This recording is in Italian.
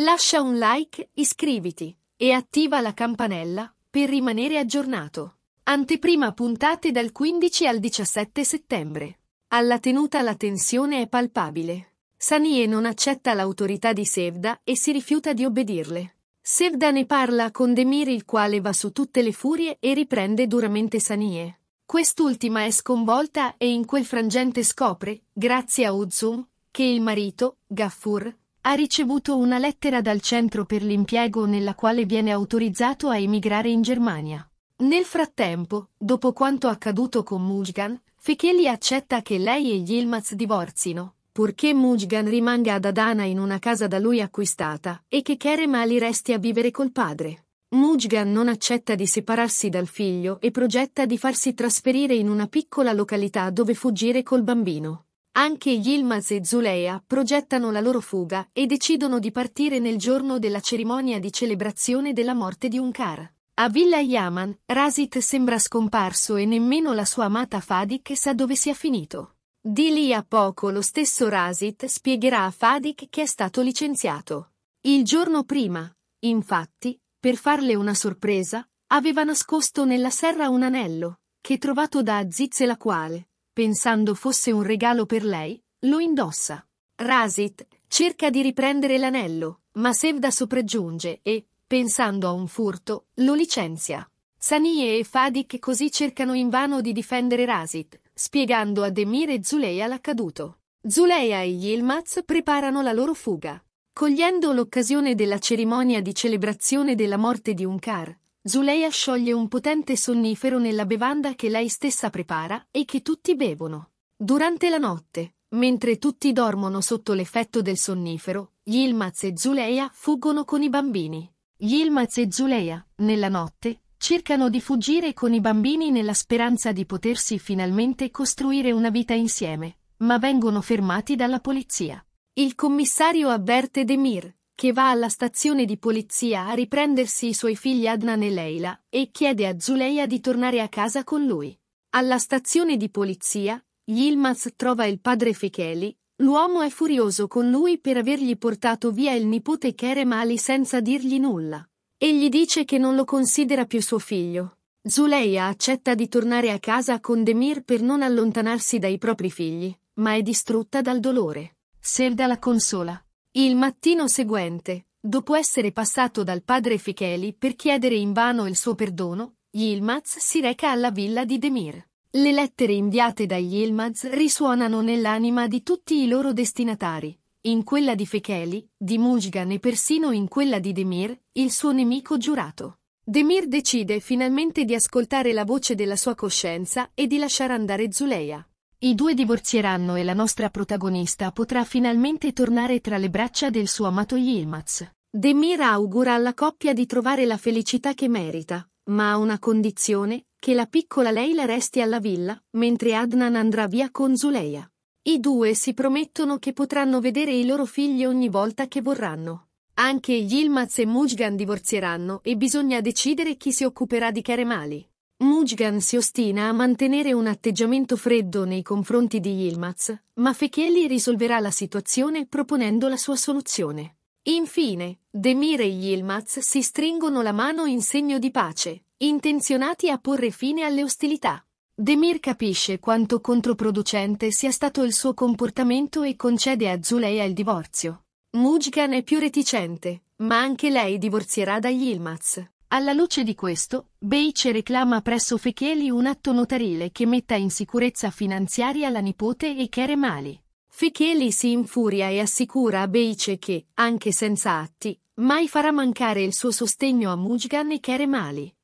Lascia un like, iscriviti e attiva la campanella per rimanere aggiornato. Anteprima puntate dal 15 al 17 settembre. Alla tenuta la tensione è palpabile. Sanie non accetta l'autorità di Sevda e si rifiuta di obbedirle. Sevda ne parla con Demir il quale va su tutte le furie e riprende duramente Sanie. Quest'ultima è sconvolta e in quel frangente scopre, grazie a Uzum, che il marito, Gaffur, ha ricevuto una lettera dal centro per l'impiego nella quale viene autorizzato a emigrare in Germania. Nel frattempo, dopo quanto accaduto con Mujgan, Fekeli accetta che lei e Yilmaz divorzino, purché Mujgan rimanga ad Adana in una casa da lui acquistata e che Kerem Ali resti a vivere col padre. Mujgan non accetta di separarsi dal figlio e progetta di farsi trasferire in una piccola località dove fuggire col bambino. Anche Yilmaz e Zuleya progettano la loro fuga e decidono di partire nel giorno della cerimonia di celebrazione della morte di Unkar. A Villa Yaman, Razit sembra scomparso e nemmeno la sua amata Fadik sa dove sia finito. Di lì a poco lo stesso Razit spiegherà a Fadik che è stato licenziato. Il giorno prima, infatti, per farle una sorpresa, aveva nascosto nella serra un anello, che trovato da Aziz e la quale, Pensando fosse un regalo per lei, lo indossa. Razit cerca di riprendere l'anello, ma Sevda sopraggiunge e, pensando a un furto, lo licenzia. Sanie e Fadik così cercano invano di difendere Razit, spiegando a Demir e Zuleia l'accaduto. Zuleia e Yilmaz preparano la loro fuga. Cogliendo l'occasione della cerimonia di celebrazione della morte di Unkar, Zuleia scioglie un potente sonnifero nella bevanda che lei stessa prepara e che tutti bevono. Durante la notte, mentre tutti dormono sotto l'effetto del sonnifero, Yilmaz e Zuleia fuggono con i bambini. Yilmaz e Zuleia, nella notte, cercano di fuggire con i bambini nella speranza di potersi finalmente costruire una vita insieme, ma vengono fermati dalla polizia. Il commissario avverte Demir, che va alla stazione di polizia a riprendersi i suoi figli Adnan e Leila, e chiede a Zuleia di tornare a casa con lui. Alla stazione di polizia, Yilmaz trova il padre Fecheli, l'uomo è furioso con lui per avergli portato via il nipote Kerem Ali senza dirgli nulla. E gli dice che non lo considera più suo figlio. Zuleia accetta di tornare a casa con Demir per non allontanarsi dai propri figli, ma è distrutta dal dolore. Selda la consola. Il mattino seguente, dopo essere passato dal padre Ficheli per chiedere invano il suo perdono, Yilmaz si reca alla villa di Demir. Le lettere inviate da Yilmaz risuonano nell'anima di tutti i loro destinatari. In quella di Fecheli, di Mujgan e persino in quella di Demir, il suo nemico giurato. Demir decide finalmente di ascoltare la voce della sua coscienza e di lasciare andare Zuleia. I due divorzieranno e la nostra protagonista potrà finalmente tornare tra le braccia del suo amato Yilmaz. Demir augura alla coppia di trovare la felicità che merita, ma a una condizione, che la piccola Leila resti alla villa, mentre Adnan andrà via con Zuleia. I due si promettono che potranno vedere i loro figli ogni volta che vorranno. Anche Yilmaz e Mujgan divorzieranno e bisogna decidere chi si occuperà di Keremali. Mujgan si ostina a mantenere un atteggiamento freddo nei confronti di Yilmaz, ma Fekeli risolverà la situazione proponendo la sua soluzione. Infine, Demir e Yilmaz si stringono la mano in segno di pace, intenzionati a porre fine alle ostilità. Demir capisce quanto controproducente sia stato il suo comportamento e concede a Zuleia il divorzio. Mujgan è più reticente, ma anche lei divorzierà da Yilmaz. Alla luce di questo, Beice reclama presso Fecheli un atto notarile che metta in sicurezza finanziaria la nipote e Keremali. Fecheli si infuria e assicura a Beice che, anche senza atti, mai farà mancare il suo sostegno a Mujgan e Keremali.